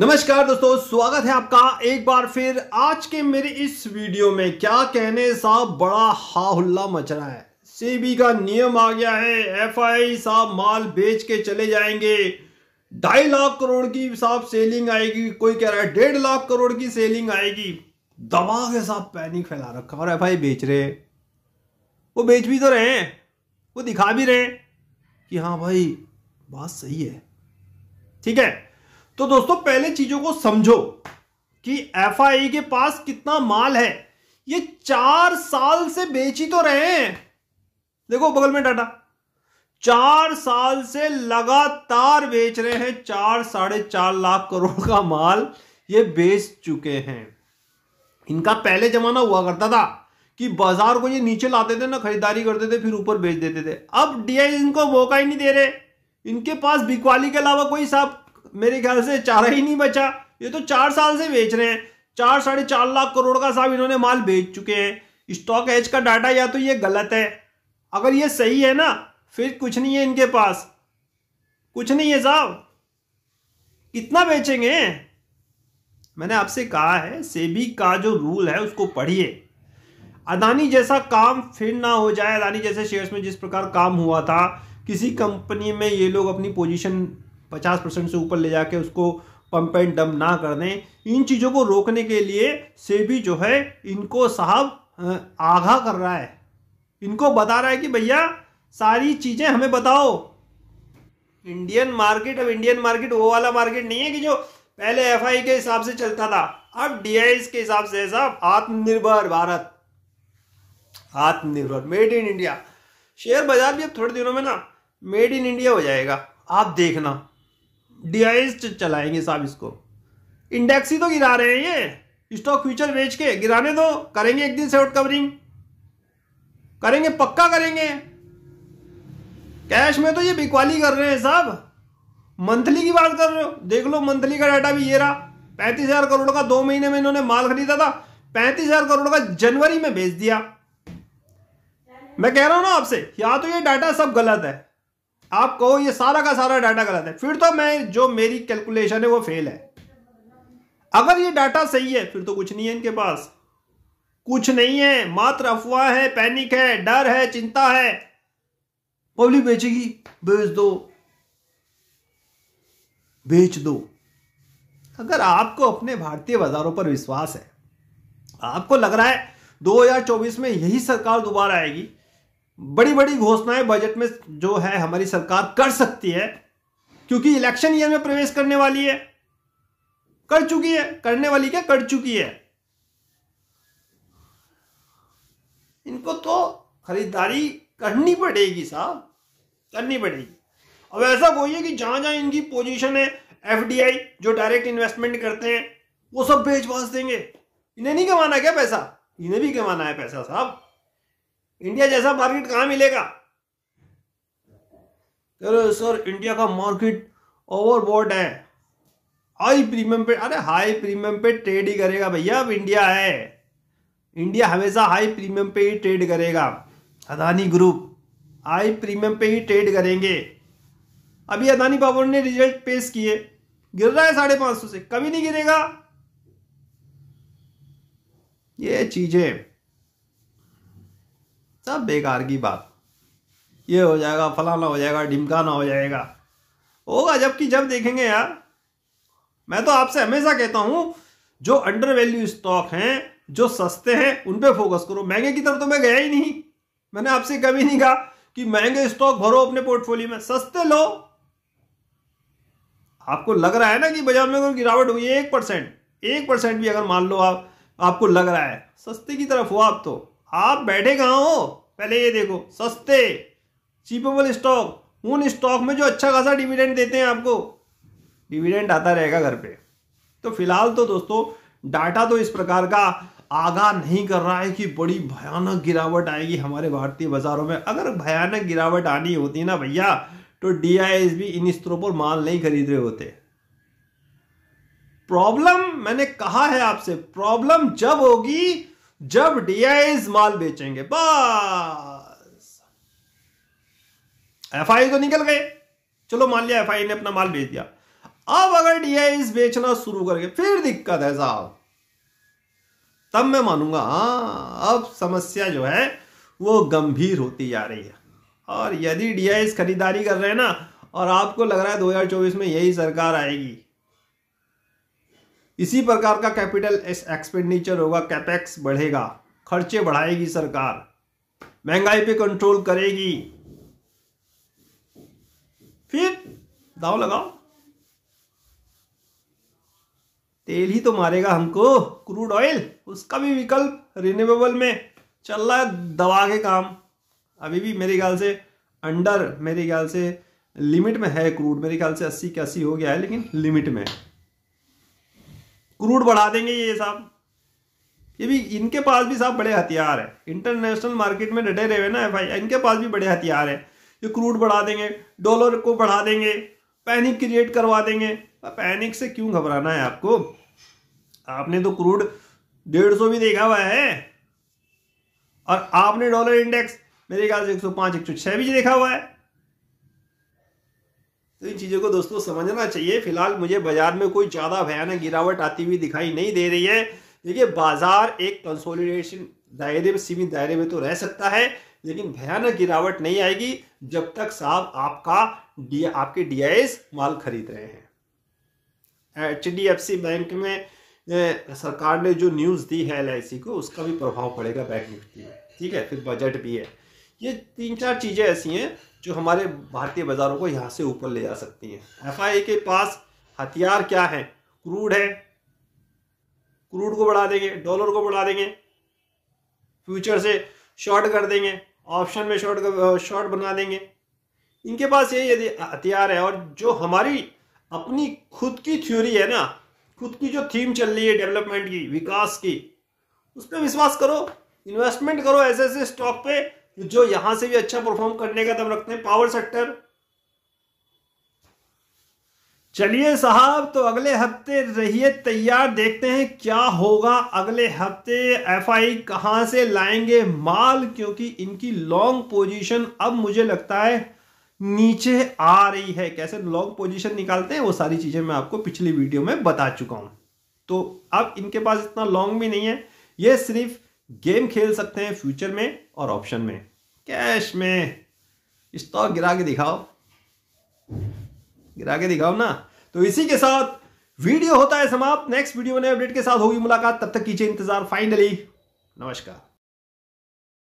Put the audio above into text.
नमस्कार दोस्तों स्वागत है आपका एक बार फिर आज के मेरे इस वीडियो में क्या कहने साहब बड़ा हाहुल्ला मच रहा है सीबी का नियम आ गया है एफआई साहब माल बेच के चले जाएंगे ढाई लाख करोड़ की साहब सेलिंग आएगी कोई कह रहा है डेढ़ लाख करोड़ की सेलिंग आएगी दबा के साहब पैनिक फैला रखा और एफ बेच रहे वो बेच भी तो रहे हैं वो दिखा भी रहे हैं कि हाँ भाई बात सही है ठीक है तो दोस्तों पहले चीजों को समझो कि एफ e के पास कितना माल है ये चार साल से बेची तो रहे हैं देखो बगल में डाटा चार साल से लगातार बेच रहे हैं चार साढ़े चार लाख करोड़ का माल ये बेच चुके हैं इनका पहले जमाना हुआ करता था कि बाजार को ये नीचे लाते थे ना खरीदारी करते थे फिर ऊपर बेच देते थे अब डीआई इनको मौका ही नहीं दे रहे इनके पास बिकवाली के अलावा कोई साहब मेरे ख्याल से चारा ही नहीं बचा ये तो चार साल से बेच रहे हैं चार साढ़े चार लाख करोड़ का साहब इन्होंने माल बेच चुके हैं स्टॉक एज का डाटा या तो ये गलत है अगर ये सही है ना फिर कुछ नहीं है इनके पास कुछ नहीं है साहब कितना बेचेंगे मैंने आपसे कहा है सेबी का जो रूल है उसको पढ़िए अदानी जैसा काम फिर ना हो जाए अदानी जैसे शेयर्स में जिस प्रकार काम हुआ था किसी कंपनी में ये लोग अपनी पोजीशन पचास परसेंट से ऊपर ले जाके उसको पंप एंड डम ना कर दें इन चीज़ों को रोकने के लिए सेबी जो है इनको साहब आगाह कर रहा है इनको बता रहा है कि भैया सारी चीज़ें हमें बताओ इंडियन मार्केट अब इंडियन मार्केट वो वाला मार्केट नहीं है कि जो पहले एफ के हिसाब से चलता था अब डी के हिसाब से है साहब आत्मनिर्भर भारत आत्मनिर्भर मेड इन इंडिया शेयर बाजार भी अब थोड़े दिनों में ना मेड इन इंडिया हो जाएगा आप देखना डिहाइस्ट चलाएंगे साहब इसको इंडेक्स ही तो गिरा रहे हैं ये स्टॉक फ्यूचर बेच के गिराने दो करेंगे एक दिन शॉर्ट कवरिंग करेंगे पक्का करेंगे कैश में तो ये बिकवाली कर रहे हैं साहब मंथली की बात कर रहे हो देख लो मंथली का डाटा भी ये रहा पैंतीस हजार करोड़ का दो महीने में इन्होंने माल खरीदा था पैंतीस हजार करोड़ का जनवरी में बेच दिया मैं कह रहा हूं ना आपसे या तो ये डाटा सब गलत है आप कहो ये सारा का सारा डाटा गलत है फिर तो मैं जो मेरी कैलकुलेशन है वो फेल है अगर ये डाटा सही है फिर तो कुछ नहीं है इनके पास कुछ नहीं है मात्र अफवाह है पैनिक है डर है चिंता है पब्लिक बेचेगी बेच दो बेच दो अगर आपको अपने भारतीय बाजारों पर विश्वास है आपको लग रहा है 2024 में यही सरकार दोबारा आएगी बड़ी बड़ी घोषणाएं बजट में जो है हमारी सरकार कर सकती है क्योंकि इलेक्शन ईयर में प्रवेश करने वाली है कर चुकी है करने वाली क्या कर चुकी है इनको तो खरीदारी करनी पड़ेगी साहब करनी पड़ेगी अब ऐसा कोई है कि जहां जहां इनकी पोजीशन है एफडीआई जो डायरेक्ट इन्वेस्टमेंट करते हैं वो सब बेच बाज देंगे इन्हें नहीं कमाना क्या पैसा इन्हें भी कमाना है पैसा साहब इंडिया जैसा मार्केट कहां मिलेगा चलो सर इंडिया का मार्केट ओवरबोर्ड है हाई प्रीमियम पे अरे हाई प्रीमियम पे ट्रेड ही करेगा भैया अब इंडिया है इंडिया हमेशा हाई प्रीमियम पे ही ट्रेड करेगा अदानी ग्रुप हाई प्रीमियम पे ही ट्रेड करेंगे अभी अदानी बाबू ने रिजल्ट पेश किए गिर रहा है साढ़े पांच सौ से कभी नहीं गिरेगा ये चीजें सब बेकार की बात ये हो जाएगा फलाना हो जाएगा ढिमकाना हो जाएगा होगा जबकि जब देखेंगे यार मैं तो आपसे हमेशा कहता हूं जो अंडर वैल्यू स्टॉक हैं जो सस्ते हैं उन पे फोकस करो महंगे की तरफ तो मैं गया ही नहीं मैंने आपसे कभी नहीं कहा कि महंगे स्टॉक भरो अपने पोर्टफोलियो में सस्ते लो आपको लग रहा है ना कि बाजार में गिरावट हुई है एक परसेंट एक परसेंट भी अगर मान लो आप आपको लग रहा है सस्ते की तरफ हो आप तो आप बैठे कहाँ हो पहले ये देखो सस्ते चीपेबल स्टॉक उन स्टॉक में जो अच्छा खासा डिविडेंड देते हैं आपको डिविडेंड आता रहेगा घर पे तो फिलहाल तो दोस्तों डाटा तो इस प्रकार का आगाह नहीं कर रहा है कि बड़ी भयानक गिरावट आएगी हमारे भारतीय बाजारों में अगर भयानक गिरावट आनी होती ना भैया तो डी बी इन स्तरों पर माल नहीं खरीद रहे होते प्रॉब्लम मैंने कहा है आपसे प्रॉब्लम जब होगी जब डीआईज माल बेचेंगे बस एफ तो निकल गए चलो मान लिया एफ ने अपना माल बेच दिया अब अगर डीआईज बेचना शुरू करके फिर दिक्कत है साहब तब मैं मानूंगा हा अब समस्या जो है वो गंभीर होती जा रही है और यदि डीआईज खरीदारी कर रहे हैं ना और आपको लग रहा है 2024 में यही सरकार आएगी इसी प्रकार का कैपिटल एक्सपेंडिचर होगा कैपेक्स बढ़ेगा खर्चे बढ़ाएगी सरकार महंगाई पे कंट्रोल करेगी फिर दाव लगाओ तेल ही तो मारेगा हमको क्रूड ऑयल उसका भी विकल्प रिन्यूएबल में चल रहा है दबा के काम अभी भी मेरे ख्याल से अंडर मेरे ख्याल से लिमिट में है क्रूड मेरे ख्याल से अस्सी के अस्सी हो गया है लेकिन लिमिट में है क्रूड बढ़ा देंगे ये साहब ये भी इनके पास भी साहब बड़े हथियार है इंटरनेशनल मार्केट में डटे रहे ना भाई इनके पास भी बड़े हथियार है ये क्रूड बढ़ा देंगे डॉलर को बढ़ा देंगे पैनिक क्रिएट करवा देंगे पैनिक से क्यों घबराना है आपको आपने तो क्रूड डेढ़ सौ भी देखा हुआ है और आपने डॉलर इंडेक्स मेरे ख्याल से एक सौ पांच एक सौ छह भी देखा हुआ है तो इन चीज़ों को दोस्तों समझना चाहिए फिलहाल मुझे बाजार में कोई ज़्यादा भयानक गिरावट आती हुई दिखाई नहीं दे रही है देखिए बाजार एक कंसोलिडेशन दायरे में सीमित दायरे में तो रह सकता है लेकिन भयानक गिरावट नहीं आएगी जब तक साहब आपका डी आपके डी माल खरीद रहे हैं एच बैंक में सरकार ने जो न्यूज़ दी है एल को उसका भी प्रभाव पड़ेगा बैंक निफ्टी में ठीक है फिर बजट भी है ये तीन चार चीज़ें ऐसी हैं जो हमारे भारतीय बाज़ारों को यहाँ से ऊपर ले जा सकती हैं एफ के पास हथियार क्या है क्रूड है क्रूड को बढ़ा देंगे डॉलर को बढ़ा देंगे फ्यूचर से शॉर्ट कर देंगे ऑप्शन में शॉर्ट शॉर्ट बना देंगे इनके पास ये यदि हथियार है और जो हमारी अपनी खुद की थ्योरी है ना खुद की जो थीम चल रही है डेवलपमेंट की विकास की उस पर विश्वास करो इन्वेस्टमेंट करो ऐसे ऐसे स्टॉक पे जो यहां से भी अच्छा परफॉर्म करने का दम रखते हैं पावर सेक्टर चलिए साहब तो अगले हफ्ते रहिए तैयार देखते हैं क्या होगा अगले हफ्ते एफआई कहां से लाएंगे माल क्योंकि इनकी लॉन्ग पोजीशन अब मुझे लगता है नीचे आ रही है कैसे लॉन्ग पोजीशन निकालते हैं वो सारी चीज़ें मैं आपको पिछली वीडियो में बता चुका हूं तो अब इनके पास इतना लॉन्ग भी नहीं है ये सिर्फ गेम खेल सकते हैं फ्यूचर में और ऑप्शन में कैश में स्टॉक तो गिरा के दिखाओ गिरा के दिखाओ ना तो इसी के साथ वीडियो होता है समाप्त नेक्स्ट वीडियो में अपडेट के साथ होगी मुलाकात तब तक कीजिए इंतजार फाइनली नमस्कार